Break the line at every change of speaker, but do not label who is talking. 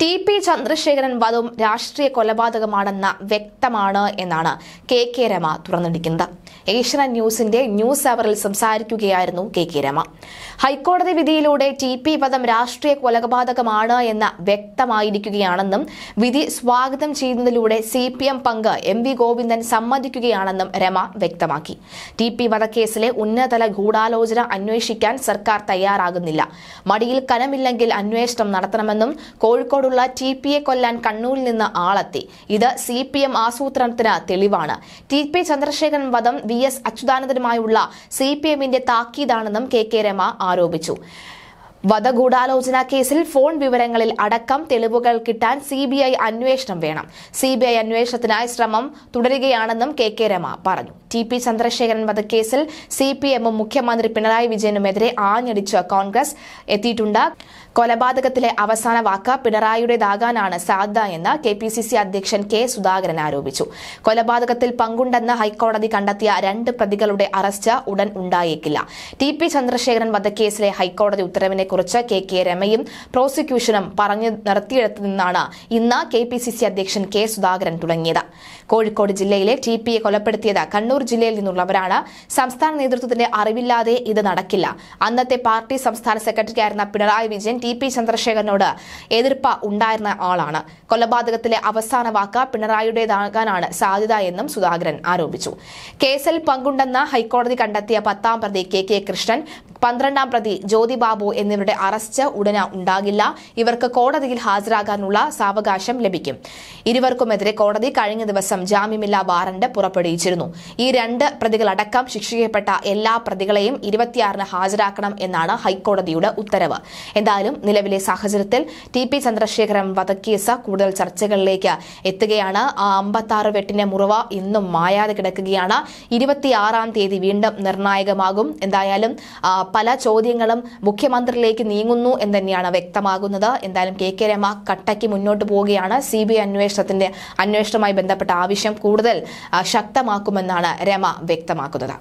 T P Chandrasekharan വധവും രാഷ്ട്രീയ കൊലപാതകമാണെന്ന വ്യക്തമാണ് എന്നാണ് കെ കെ രമ തുറന്നിരിക്കുന്നത് ഏഷ്യൻ ന്യൂസിന്റെ ന്യൂസ് അവറിൽ സംസാരിക്കുകയായിരുന്നു കെ കെ രമ ഹൈക്കോടതി വിധിയിലൂടെ ടി പി വധം രാഷ്ട്രീയ കൊലപാതകമാണ് എന്ന് വ്യക്തമായിരിക്കുകയാണെന്നും വിധി സ്വാഗതം ചെയ്യുന്നതിലൂടെ സി പി എം പങ്ക് എം വി ഗോവിന്ദൻ സമ്മതിക്കുകയാണെന്നും രമ വ്യക്തമാക്കി ടി പി വധക്കേസിലെ ഉന്നതതല ഗൂഢാലോചന അന്വേഷിക്കാൻ സർക്കാർ തയ്യാറാകുന്നില്ല മടിയിൽ കനമില്ലെങ്കിൽ അന്വേഷണം നടത്തണമെന്നും കോഴിക്കോട് ഉള്ള ടി എ കൊല്ലാൻ കണ്ണൂരിൽ നിന്ന് ആളെത്തി ഇത് സി പി എം ആസൂത്രണത്തിന് തെളിവാണ് ടി പി ചന്ദ്രശേഖരൻ വധം വി എസ് അച്യുതാനന്ദനുമായുള്ള സി പി എമ്മിന്റെ താക്കീതാണെന്നും കെ കെ രമ ആരോപിച്ചു വധഗൂഢാലോചന കേസിൽ ഫോൺ വിവരങ്ങളിൽ അടക്കം തെളിവുകൾ കിട്ടാൻ സി ബി ഐ അന്വേഷണം വേണം സി ബി ഐ അന്വേഷണത്തിനായി ശ്രമം തുടരുകയാണെന്നും കെ കെ രമ പറഞ്ഞു ടി പി ചന്ദ്രശേഖരൻ വധക്കേസിൽ സി പി എമ്മും മുഖ്യമന്ത്രി പിണറായി വിജയനുമെതിരെ ആഞ്ഞടിച്ച് കോൺഗ്രസ് എത്തിയിട്ടുണ്ട് കൊലപാതകത്തിലെ അവസാന വാക്ക് പിണറായിയുടേതാകാനാണ് സാധ്യത എന്ന് കെ പി സി സി അധ്യക്ഷൻ കെ സുധാകരൻ ആരോപിച്ചു കൊലപാതകത്തിൽ പങ്കുണ്ടെന്ന് ഹൈക്കോടതി കണ്ടെത്തിയ രണ്ട് പ്രതികളുടെ അറസ്റ്റ് ഉടൻ ഉണ്ടായേക്കില്ല ടി പി ചന്ദ്രശേഖരൻ വധക്കേസിലെ ഹൈക്കോടതി ഉത്തരവിനെക്കുറിച്ച് കെ കെ രമയും പ്രോസിക്യൂഷനും പറഞ്ഞു നിർത്തിയെടുത്തു നിന്നാണ് ഇന്ന് കെ പി സി സി അധ്യക്ഷൻ കെ സുധാകരൻ തുടങ്ങിയത് കോഴിക്കോട് ജില്ലയിലെ ടി പിയെ കൊലപ്പെടുത്തിയത് കണ്ണൂർ കണ്ണൂർ ജില്ലയിൽ നിന്നുള്ളവരാണ് സംസ്ഥാന നേതൃത്വത്തിന്റെ അറിവില്ലാതെ ഇത് നടക്കില്ല അന്നത്തെ പാർട്ടി സംസ്ഥാന സെക്രട്ടറി ആയിരുന്ന പിണറായി വിജയൻ ടി പി ചന്ദ്രശേഖരനോട് എതിർപ്പ് ഉണ്ടായിരുന്ന ആളാണ് കൊലപാതകത്തിലെ അവസാന വാക്ക് പിണറായിയുടേതാകാനാണ് സാധ്യത എന്നും സുധാകരൻ ആരോപിച്ചു കേസിൽ പങ്കുണ്ടെന്ന് ഹൈക്കോടതി കണ്ടെത്തിയ പത്താം പ്രതി കെ കെ കൃഷ്ണൻ പന്ത്രണ്ടാം പ്രതി ജ്യോതിബാബു എന്നിവരുടെ അറസ്റ്റ് ഉടന ഉണ്ടാകില്ല ഇവർക്ക് കോടതിയിൽ ഹാജരാകാനുള്ള സാവകാശം ലഭിക്കും ഇരുവർക്കുമെതിരെ കോടതി കഴിഞ്ഞ ദിവസം ജാമ്യമില്ലാ വാറന്റ് പുറപ്പെടുവിച്ചിരുന്നു ഈ രണ്ട് പ്രതികളടക്കം ശിക്ഷിക്കപ്പെട്ട എല്ലാ പ്രതികളെയും ഇരുപത്തിയാറിന് ഹാജരാക്കണം എന്നാണ് ഹൈക്കോടതിയുടെ ഉത്തരവ് എന്തായാലും നിലവിലെ സാഹചര്യത്തിൽ ടി പി ചന്ദ്രശേഖരൻ വധക്കേസ് കൂടുതൽ ചർച്ചകളിലേക്ക് എത്തുകയാണ് ആ ആറ് വെട്ടിന്റെ മുറിവ ഇന്നും മായാതെ കിടക്കുകയാണ് ഇരുപത്തിയാറാം തീയതി വീണ്ടും നിർണായകമാകും എന്തായാലും പല ചോദ്യങ്ങളും മുഖ്യമന്ത്രിയിലേക്ക് നീങ്ങുന്നു എന്ന് തന്നെയാണ് വ്യക്തമാകുന്നത് എന്തായാലും കെ കെ രമ കട്ടയ്ക്ക് മുന്നോട്ട് പോവുകയാണ് സി ബി ഐ അന്വേഷണത്തിന്റെ അന്വേഷണവുമായി ബന്ധപ്പെട്ട ആവശ്യം കൂടുതൽ ശക്തമാക്കുമെന്നാണ് രമ വ്യക്തമാക്കുന്നത്